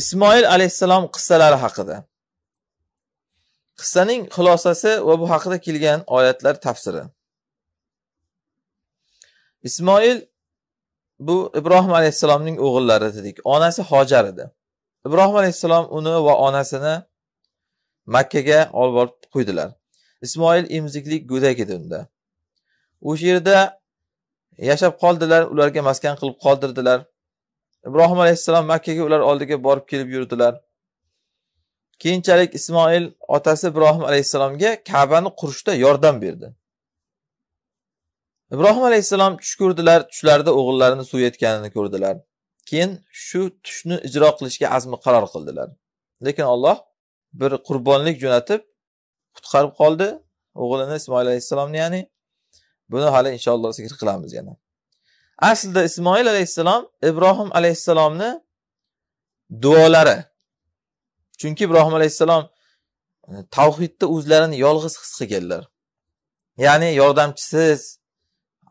ismoil alayhissalom qissalari haqida qissaning xulosasi va bu haqida kelgan oyatlar tafsiri ismoil bu ibrohim alayhissalomning o'g'illari dedik onasi hojar edi ibrohim alayhissalom uni va onasini makkaga olib borib qo'ydilar ismoil emiziklik go'dak edi unda o'sha yerda yashab qoldilar ularga maskan qilib qoldirdilar Ibrohim alayhissalom Makkaga ular oldiga borib kelib yurdilar. Keyinchalik Ismoil otasi Ibrohim alayhissalomga Ka'bani qurishda yordam berdi. Ibrohim alayhissalom tush ko'rdilar, tushlarida o'g'illarini suv yetganini ko'rdilar. Keyin shu tushni ijro qilishga azmi qaror qildilar. Lekin Alloh bir qurbonlik jo'natib qutqarib qoldi o'g'lini Ismoil alayhissalomni, ya'ni buni hali inshaalloh zikr qilamiz yana. aslida ismoil alayhissalom ibrohim alayhissalomni duolari chunki ibrohim alayhissalom e, tavhidda o'zlarini yolg'iz his qilganlar ya'ni yordamchisiz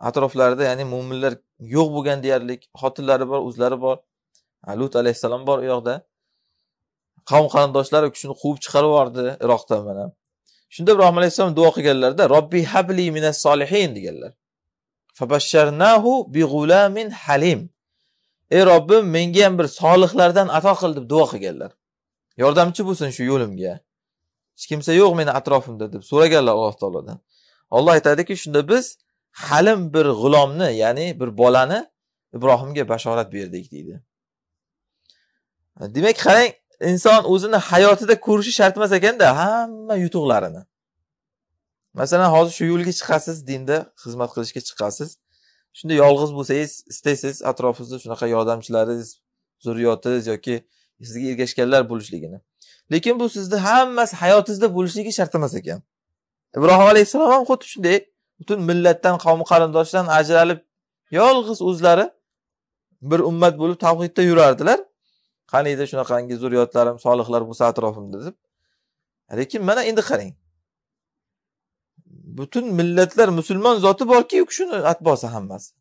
atroflarida ya'ni mo'minlar yo'q bo'lgan deyarlik xotinlari bor o'zlari bor lut alayhissalom bor u yoqda qavm qarindoshlari u kishini quvib chiqarib yubordi iroqdan mana shunda ibrohim alayhissalom duo qilganlarda robbi habli minas solihin deganlar halim ey robbim menga ham bir solihlardan ato qil deb duo qilganlar yordamchi bo'lsin shu yo'limga hech kimsa yo'q meni atrofimda deb so'raganlar alloh taolodan olloh aytadiki shunda biz halim bir g'ulomni ya'ni bir bolani ibrohimga bashorat berdik deydi demak qarang inson o'zini hayotida ko'rishi shart emas ekanda hamma yutuqlarini masalan hozir shu yo'lga chiqasiz dinda xizmat qilishga chiqasiz shunda yolg'iz bo'lsangiz istaysiz atrofingizda shunaqa yordamchilaringiz zurriyotingiz yoki sizga ergashganlar bo'lishligini lekin bu sizni hammasi hayotingizda bo'lishligi shart emas ekan ibrohim alayhissalom ham xuddi shunday butun millatdan qavmi qarindoshdan ajralib yolg'iz o'zlari bir ummat bo'lib tavhidda yurardilar qaniydi shunaqangi zurriyotlarim solihlar bo'lsa atrofimda deb lekin mana endi qarang butun millatlar musulmon zoti borki u shuni atbosi hammasi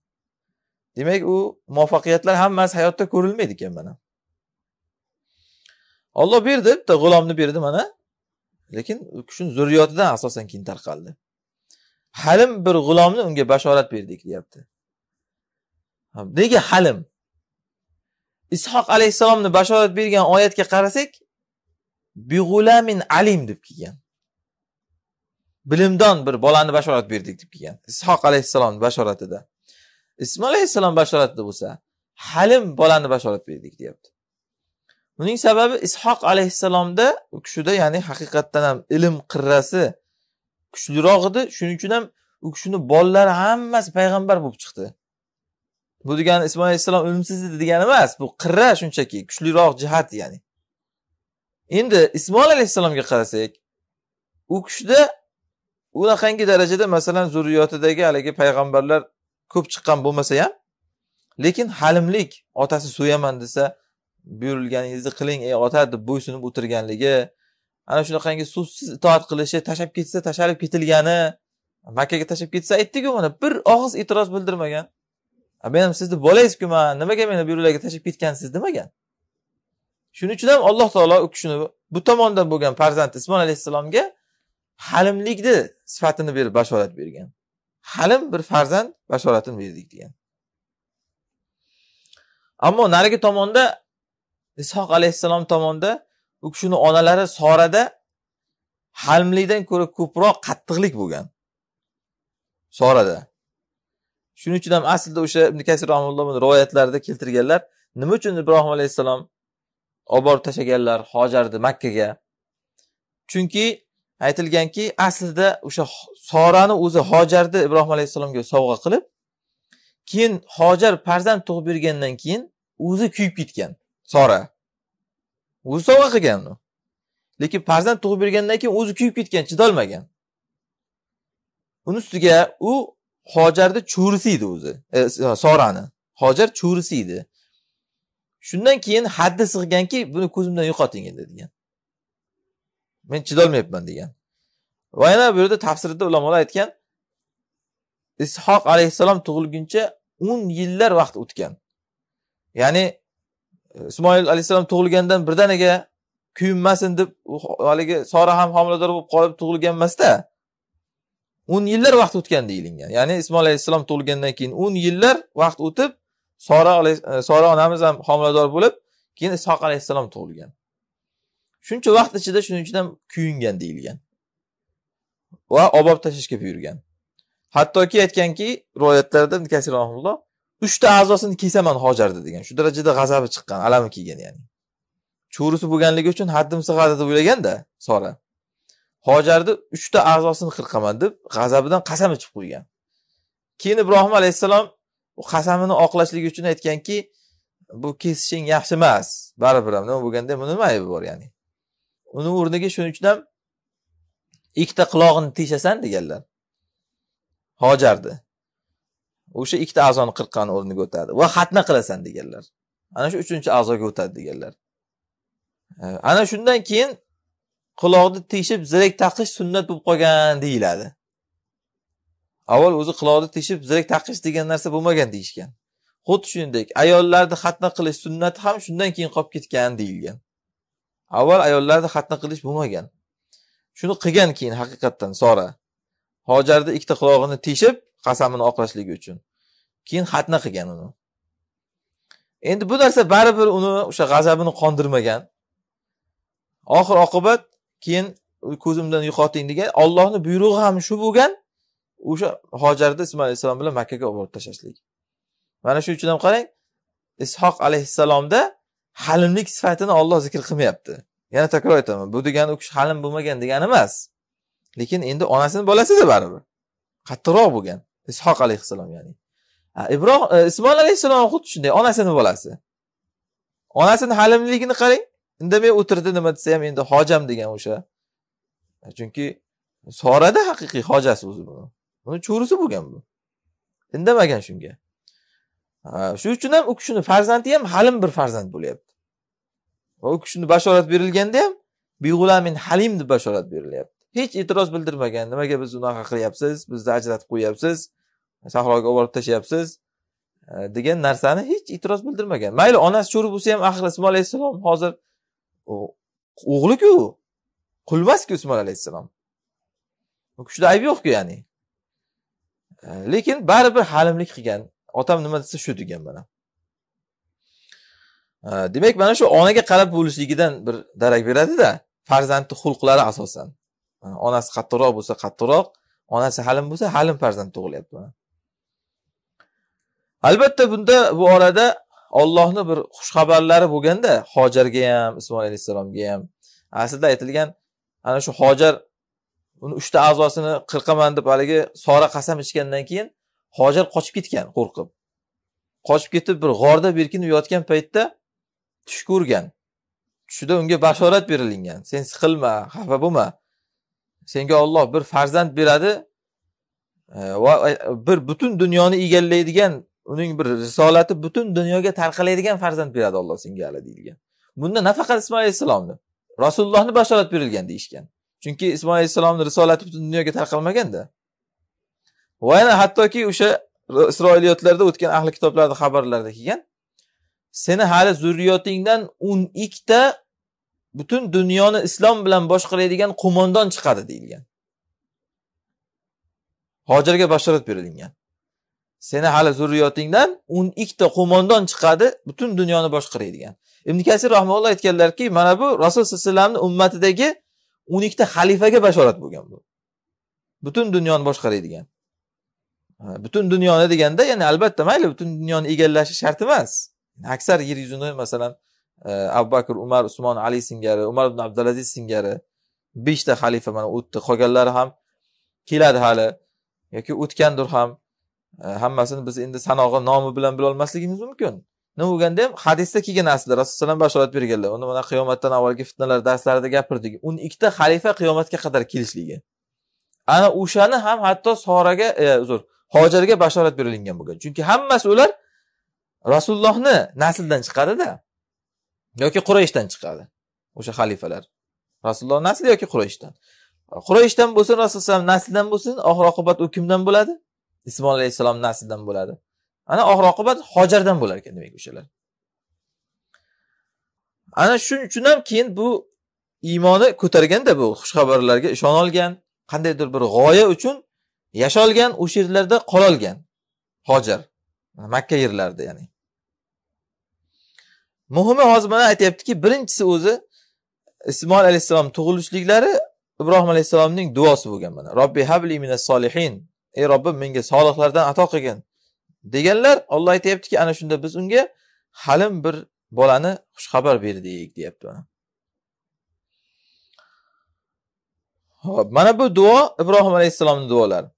demak u muvaffaqiyatlar hammasi hayotda ko'rilmaydi ekan mana olloh berdi bitta g'ulomni berdi mana lekin u kishini zurriyotidan asosan keyin tarqaldi halim bir g'ulomni unga bashorat berdik deyapti nega halim ishoq alayhissalomni bashorat bergan oyatga qarasak big'ulamin alim deb kelgan bilimdon bir bolani bashorat berdik deb kelgan ishoq alayhissalomni bashoratida ismoil alayhissalom bashoratida bo'lsa halim bolani bashorat berdik deyapti buning sababi ishoq alayhissalomda u kishida ya'ni haqiqatdan ham ilm qirrasi kuchliroq edi shuning uchun ham u kishini bolalari hammasi payg'ambar bo'lib chiqdi bu degani ismoil alayhissalom ilmsiz edi degani emas bu qirra shunchaki kuchliroq jihat ya'ni endi ismoil alayhissalomga qarasak u kishida unaqangi darajada masalan zurriyotidagi haligi payg'ambarlar ko'p chiqqan bo'lmasa ham lekin halimlik otasi so'yaman desa buyurilganingizni qiling ey ota deb bo'ysunib o'tirganligi ana shunaqangi so'zsiz itoat qilishi tashlab ketsa tashlab ketilgani makkaga tashlab ketsa aytdiku mana bir og'iz e'tiroz bildirmagan men sizni bolangizku man nimaga meni bu yo'llarga tashlab ketgansiz demagan shuning uchun ham alloh taolo u kishini bu tomondan bo'lgan farzandi ismoil alayhissalomga halimlikni sifatini berib bashorat bergan halim bir farzand bashoratini berdik degan ammo narigi tomonda isoq alayhissalom tomonda u kishini onalari sorada halimlikdan ko'ra ko'proq qattiqlik bo'lgan sorada shuning uchun ham aslida o'sha ibn kasir rivoyatlarida keltirganlar nima uchun ibrohim alayhissalom olib borib tashlaganlar hojarni makkaga chunki aytilganki aslida o'sha sorani o'zi hojarni ibrohim alayhissalomga sovg'a qilib keyin hojar farzand tug'ib bergandan keyin o'zi kuyib ketgan sora o'zi sovg'a qilgan uni lekin farzand tug'ib bergandan keyin o'zi kuyib ketgan chidolmagan uni ustiga u hojarni cho'risi edi o'zi e, e, sorani hojar cho'risi edi shundan keyin haddi sig'ganki buni ko'zimdan yo'qoting endi degan men chidolmayapman degan va yana bu yerda tafsirda ulamolar aytgan ishoq alayhissalom tug'ilguncha o'n yillar vaqt o'tgan ya'ni ismoil alayhissalom tug'ilgandan birdaniga kuyinmasin deb haligi sora ham homilador bo'lib qolib tug'ilgan emasda o'n yillar vaqt o'tgan deyilgan ya'ni ismoil alayhissalom tug'ilgandan keyin o'n yillar vaqt o'tib sora sora onamiz ham homilador bo'lib keyin ishoq alayhissalom tug'ilgan shuncha vaqt ichida shuning uchun ham kuyingan deyilgan va obob tashlashga buyurgan hattoki aytganki rivoyatlarda ibn kasir rahimulloh uchta a'zosini kesaman hojarni degan shu darajada g'azabi chiqqan alami kelgan ya'ni cho'risi bo'lganligi uchun haddim sig'adi deb o'ylaganda sora hojarni uchta a'zosini qirqaman deb g'azabidan qasam ichib qo'ygan keyin ibrohim alayhissalom qasamini oqlashligi uchun aytganki bu kesishing yaxshi emas baribir nima bo'lganda buni nima aybi bor ya'ni uni o'rniga shuning uchun ham ikkita qulog'ini teshasan deganlar hojarni o'sha ikkita a'zoni qirqqani o'rniga o'tadi va xatna qilasan deganlar ana shu uchinchi a'zoga o'tadi deganlar e, ana shundan keyin quloqni teshib zirak taqish sunnat bo'lib qolgan deyiladi avval o'zi quloqni teshib zirak taqish degan narsa bo'lmagan deyishgan xuddi shuningdek ayollarni xatna qilish sunnati ham shundan keyin qolib ketgan deyilgan avval ayollarni xatna qilish bo'lmagan shuni qilgan keyin haqiqatdan sora hojarni ikkita qulog'ini teshib qasamini oqlashligi uchun keyin xatna qilgan uni endi bu narsa baribir uni o'sha g'azabini qondirmagan oxir oqibat keyin ko'zimdan yo'qoting degan ollohni buyrug'i ham shu bo'lgan o'sha hojarni ismoil alayhissalom bilan makkaga borib tashlashlik mana shu uchun ham qarang ishoq alayhissalomda halimlik sifatini olloh zikr qilmayapti yana takror aytaman bu degani u kishi halim bo'lmagan degani emas lekin endi onasini bolasida baribir qattiqroq bo'lgan ishoq alayhissalom ya'ni ibrohim e, ismoil alayhissalom xuddi shunday onasini bolasi onasini halimligini qarang indamay o'tirdi nima desa ham endi hojam degan o'sha chunki sorada haqiqiy hojasi o'zi buni buni cho'risi bo'lgan bu indamagan shunga shuning uchun ham u kishini farzandi ham halim bir farzand bo'lyapti va u kishini bashorat berilganda ham bi'ulamin halim deb bashorat berilyapti hech e'tiroz bildirmagan nimaga biz unaqa qilyapsiz bizni ajratib qo'yyapsiz sahroga olib tashlayapsiz degan narsani hech e'tiroz bildirmagan mayli onasi cho'ri bo'lsa ham ahli ismoil alayhissalom hozir o'g'liku qul emasku ismoil alayhissalom u kishida ayb yo'qku ya'ni lekin baribir halimlik qilgan otam nima desa shu degan mana demak mana shu onaga qarab bo'lishligidan bir darak beradida farzandni xulqlari asosan onasi qattiqroq bo'lsa qattiqroq onasi halim bo'lsa halim farzand tug'ilyapti albatta bunda bu orada ollohni bir xushxabarlari bo'lganda hojarga ham ismoil alayhissalomga ham aslida aytilgan ana shu hojar uni uchta a'zosini qirqaman deb haligi sora qasam ichgandan keyin hojar qochib ketgan qo'rqib qochib ketib bir g'orda berkinib yotgan paytda tush ko'rgan tushida unga bashorat berilingan sen siqilma xafa bo'lma senga Alloh bir farzand beradi e, va e, bir butun dunyoni egallaydigan uning bir risolati butun dunyoga tarqalaydigan farzand beradi Alloh senga hali deyilgan bunda nafaqat ismoil alayhissalomni rasulullohni bashorat berilgan deyishgan chunki ismoil alayhissalomni risolati butun dunyoga tarqalmaganda va yana hattoki o'sha isroiliyotlarda o'tgan ahli kitoblarni xabarlarida kelgan seni hali zurriyotingdan o'n ikkita butun dunyoni islom bilan boshqaradigan qo'mondon chiqadi deyilgan hojirga bashorat berilgan seni hali zurriyotingdan o'n ikkita qo'mondon chiqadi butun dunyoni boshqaraydigan ibn kasir rahmaulloh aytganlarki mana bu rasul sallallohu alayhi vasallamni ummatidagi o'n ikkita xalifaga bashorat bo'lgan bu butun dunyoni boshqaradigan butun dunyoni deganda ya'ni albatta mayli butun dunyoni egallashi shart emas aksar yer yuzini masalan e, abu bakr umar usmon ali singari umar ibn abdulaziz singari beshta xalifa mana o'tdi qolganlari ham keladi hali yoki o'tgandir ham e, hammasini biz endi sanog'i nomi bilan bilolmasligimiz mumkin nima bo'lganda ham hadisda kelgan aslida rasululloh bashorat berganlar uni mana qiyomatdan avvalgi fitnalar darslarida gapirdik o'n ikkita xalifa qiyomatga qadar kelishligi ana o'shani ham hatto soraga e, uzr hojarga bashorat berilingan bo'lgan chunki hammasi ular rasulullohni nasldan chiqadida yoki qurayshdan chiqadi o'sha xalifalar rasululloh nasli yoki qurayshdan qurayshdan bo'lsin rasululloh naslidan bo'lsin oxir oqibat u kimdan bo'ladi ismoil alayhissalom naslidan bo'ladi ana oxir oqibat hojardan bo'lar ekan demak o'shalar ana shuning uchun ham keyin bu iymoni ko'targanda bu xushxabarlarga ishona olgan qandaydir bir g'oya uchun yasholgan o'sha yerlarda qololgan hojar makka yerlarida ya'ni muhimi hozir mana aytyaptiki birinchisi o'zi ismoil alayhissalom tug'ilishliklari ibrohim alayhissalomning duosi bo'lgan mana robbi habli minas solihin ey robbim menga solihlardan ato qilgin deganlar olloh aytyaptiki ana shunda biz unga halim bir bolani xushxabar berdik deyapti mana hop mana bu duo ibrohim alayhissalomni duolari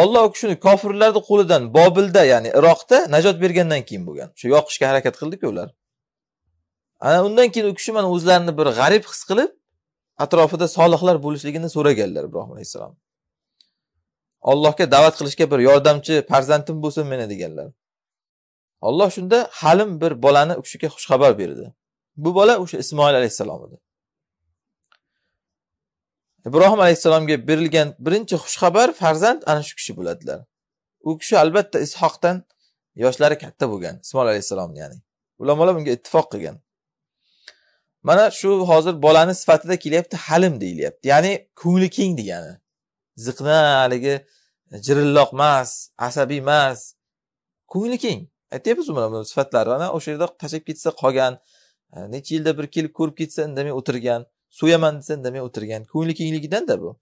Alloh kishini kofirlarni qo'lidan Bobilda, ya'ni Iroqda najot bergandan keyin bo'lgan. Shu yoqishga harakat qildi-ku ular. Ana undan keyin u kishi mana o'zlarini bir g'arib his qilib, atrofida solihlar bo'lishligini so'raganlar Ibrohim alayhissalom Allohga da'vat qilishga bir yordamchi farzandim bo'lsin meni deganlar. Alloh shunda halim bir bolani u kishiga xushxabar berdi. Bu bola o'sha Ismoil alayhissalom edi. ibrohim alayhissalomga berilgan birinchi xushxabar farzand ana shu kishi bo'ladilar u kishi albatta ishoqdan yoshlari katta bo'lgan ismoil alayhissalomni ya'ni ulamolar bunga ittifoq qilgan mana shu hozir bolani sifatida kelyapti halim deyilyapti ya'ni ko'ngli keng degani ziqna haligi jirilloq emas asabiy emas ko'ngli keng aytyapmiz mana sifatlari ana o'sha yerda tashlab ketsa qolgan necha yilda bir kelib ko'rib ketsa indamay o'tirgan so'yaman desa indamay o'tirgan ko'ngli kengligidanda bu